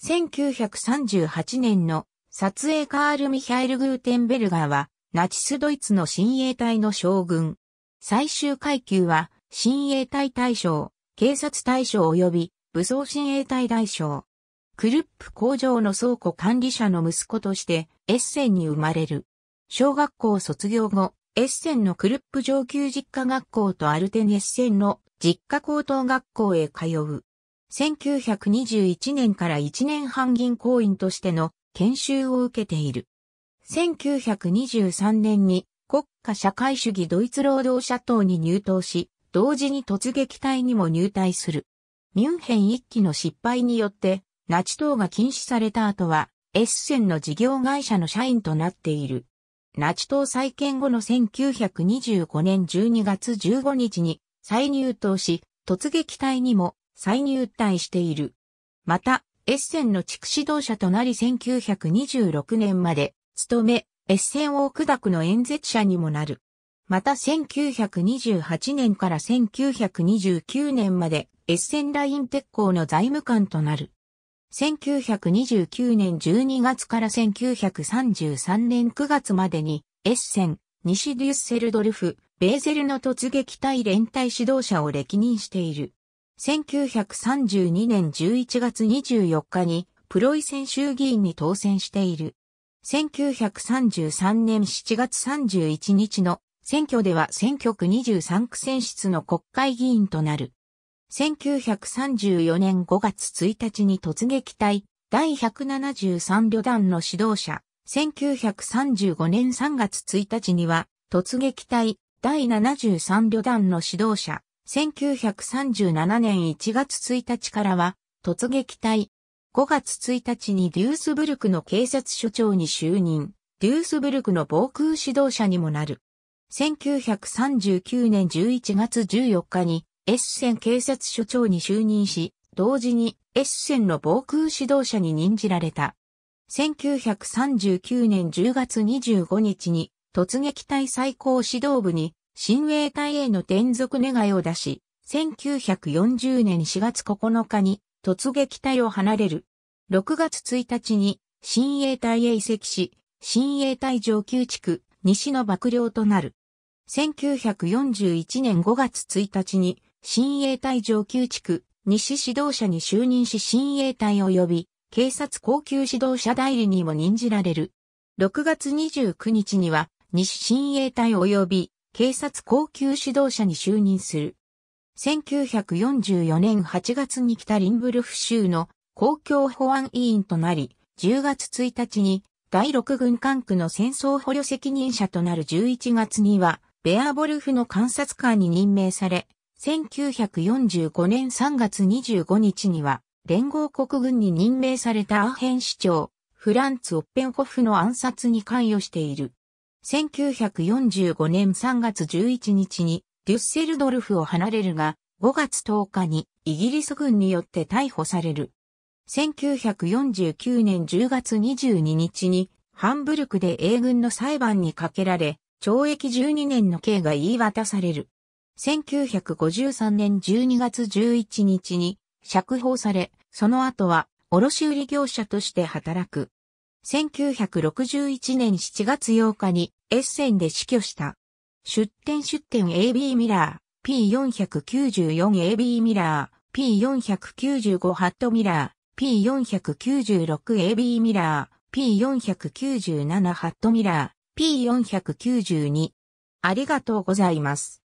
1938年の撮影カール・ミヒャエル・グーテンベルガーは、ナチスドイツの親衛隊の将軍。最終階級は、親衛隊大将、警察大将及び武装親衛隊大将。クルップ工場の倉庫管理者の息子として、エッセンに生まれる。小学校卒業後、エッセンのクルップ上級実家学校とアルテンエッセンの実家高等学校へ通う。1921年から1年半銀行員としての研修を受けている。1923年に国家社会主義ドイツ労働者党に入党し、同時に突撃隊にも入隊する。ミュンヘン一期の失敗によって、ナチ党が禁止された後は、エッセンの事業会社の社員となっている。ナチ党再建後の1925年12月15日に再入党し、突撃隊にも再入隊している。また、エッセンの地区指導者となり1926年まで、勤め、エッセン大ダクの演説者にもなる。また1928年から1929年まで、エッセンライン鉄鋼の財務官となる。1929年12月から1933年9月までに、エッセン、西デュッセルドルフ、ベーゼルの突撃隊連隊指導者を歴任している。1932年11月24日にプロイセン州議員に当選している。1933年7月31日の選挙では選挙区23区選出の国会議員となる。1934年5月1日に突撃隊第173旅団の指導者。1935年3月1日には突撃隊第73旅団の指導者。1937年1月1日からは、突撃隊。5月1日にデュースブルクの警察署長に就任、デュースブルクの防空指導者にもなる。1939年11月14日に、エッセン警察署長に就任し、同時にエッセンの防空指導者に任じられた。1939年10月25日に突撃隊最高指導部に新衛隊への転属願いを出し、1940年4月9日に突撃隊を離れる。6月1日に新衛隊へ移籍し、新衛隊上級地区西の幕僚となる。1941年5月1日に新衛隊上級地区西指導者に就任し新衛隊及び警察高級指導者代理にも任じられる。6月29日には西新衛隊及び警察高級指導者に就任する。1944年8月に北リンブルフ州の公共保安委員となり、10月1日に第6軍管区の戦争捕虜責任者となる11月には、ベアボルフの監察官に任命され、1945年3月25日には、連合国軍に任命されたアーヘン市長、フランツ・オッペンホフの暗殺に関与している。1945年3月11日にデュッセルドルフを離れるが、5月10日にイギリス軍によって逮捕される。1949年10月22日にハンブルクで英軍の裁判にかけられ、懲役12年の刑が言い渡される。1953年12月11日に釈放され、その後は卸売業者として働く。1961年7月8日にエッセンで死去した。出展出展 AB ミラー P494AB ミラー P495 ハットミラー P496AB ミラー P497 ハットミラー P492 ありがとうございます。